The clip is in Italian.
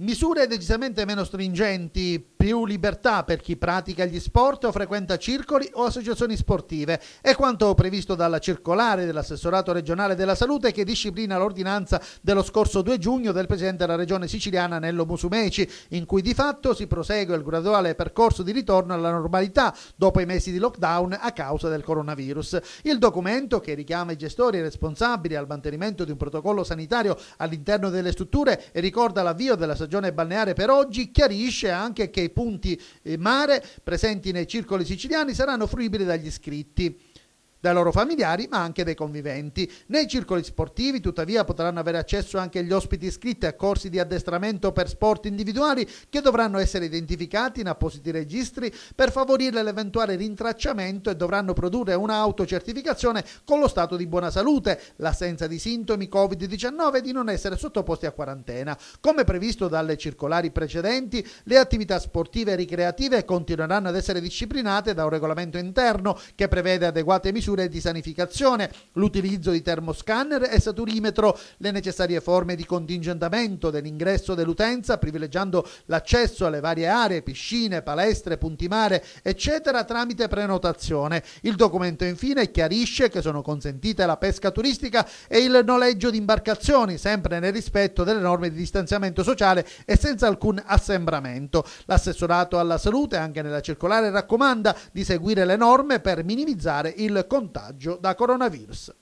Misure decisamente meno stringenti, più libertà per chi pratica gli sport o frequenta circoli o associazioni sportive. È quanto previsto dalla circolare dell'assessorato regionale della salute che disciplina l'ordinanza dello scorso 2 giugno del presidente della regione siciliana Nello Musumeci, in cui di fatto si prosegue il graduale percorso di ritorno alla normalità dopo i mesi di lockdown a causa del coronavirus. Il documento, che richiama i gestori responsabili al mantenimento di un protocollo sanitario all'interno delle strutture e ricorda l'avvio della stagione balneare per oggi chiarisce anche che i punti eh, mare presenti nei circoli siciliani saranno fruibili dagli iscritti dai loro familiari ma anche dai conviventi. Nei circoli sportivi tuttavia potranno avere accesso anche gli ospiti iscritti a corsi di addestramento per sport individuali che dovranno essere identificati in appositi registri per favorire l'eventuale rintracciamento e dovranno produrre un'autocertificazione con lo stato di buona salute, l'assenza di sintomi Covid-19 e di non essere sottoposti a quarantena. Come previsto dalle circolari precedenti, le attività sportive e ricreative continueranno ad essere disciplinate da un regolamento interno che prevede adeguate misure misure di sanificazione, l'utilizzo di termoscanner e saturimetro, le necessarie forme di contingentamento dell'ingresso dell'utenza, privilegiando l'accesso alle varie aree, piscine, palestre, punti mare, eccetera, tramite prenotazione. Il documento infine chiarisce che sono consentite la pesca turistica e il noleggio di imbarcazioni, sempre nel rispetto delle norme di distanziamento sociale e senza alcun assembramento. L'assessorato alla salute, anche nella circolare, raccomanda di seguire le norme per minimizzare il contatto contagio da coronavirus.